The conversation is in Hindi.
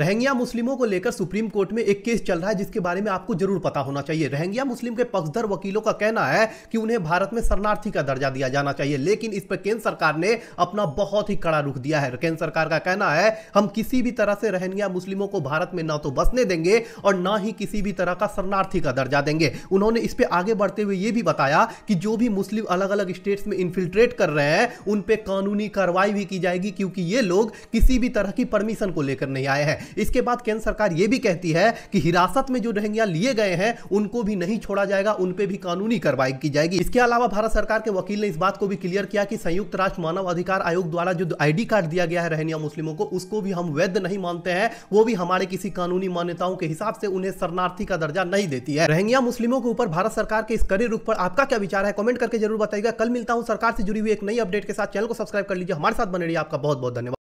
रहेंगे मुस्लिमों को लेकर सुप्रीम कोर्ट में एक केस चल रहा है जिसके बारे में आपको जरूर पता होना चाहिए रहंगिया मुस्लिम के पक्षधर वकीलों का कहना है कि उन्हें भारत में शरणार्थी का दर्जा दिया जाना चाहिए लेकिन इस पर केंद्र सरकार ने अपना बहुत ही कड़ा रुख दिया है केंद्र सरकार का कहना है हम किसी भी तरह से रहंगिया मुस्लिमों को भारत में ना तो बसने देंगे और ना ही किसी भी तरह का शरणार्थी का दर्जा देंगे उन्होंने इस पर आगे बढ़ते हुए ये भी बताया कि जो भी मुस्लिम अलग अलग स्टेट्स में इन्फिल्ट्रेट कर रहे हैं उन पर कानूनी कार्रवाई भी की जाएगी क्योंकि ये लोग किसी भी तरह की परमिशन को लेकर नहीं आए हैं इसके बाद केंद्र सरकार यह भी कहती है कि हिरासत में जो रोहिंग्या लिए गए हैं उनको भी नहीं छोड़ा जाएगा उन पर भी कानूनी कार्रवाई की जाएगी इसके अलावा भारत सरकार के वकील ने इस बात को भी क्लियर किया कि संयुक्त राष्ट्र मानव अधिकार आयोग द्वारा जो आईडी कार्ड दिया गया है रहनिया मुस्लिमों को उसको भी हम वैध नहीं मानते हैं वो भी हमारे किसी कानूनी मान्यताओं के हिसाब से उन्हें शरणार्थी का दर्जा नहीं देती है रहंगिया मुस्लिमों के ऊपर भारत सरकार के इस कड़े रुख पर आपका क्या विचार है कमेंट करके जरूर बताइएगा कल मिलता हूं सरकार से जुड़ी हुई एक नई अपडेट के साथ चैनल को सब्सक्राइब कर लीजिए हमारे साथ बने रही आपका बहुत बहुत धन्यवाद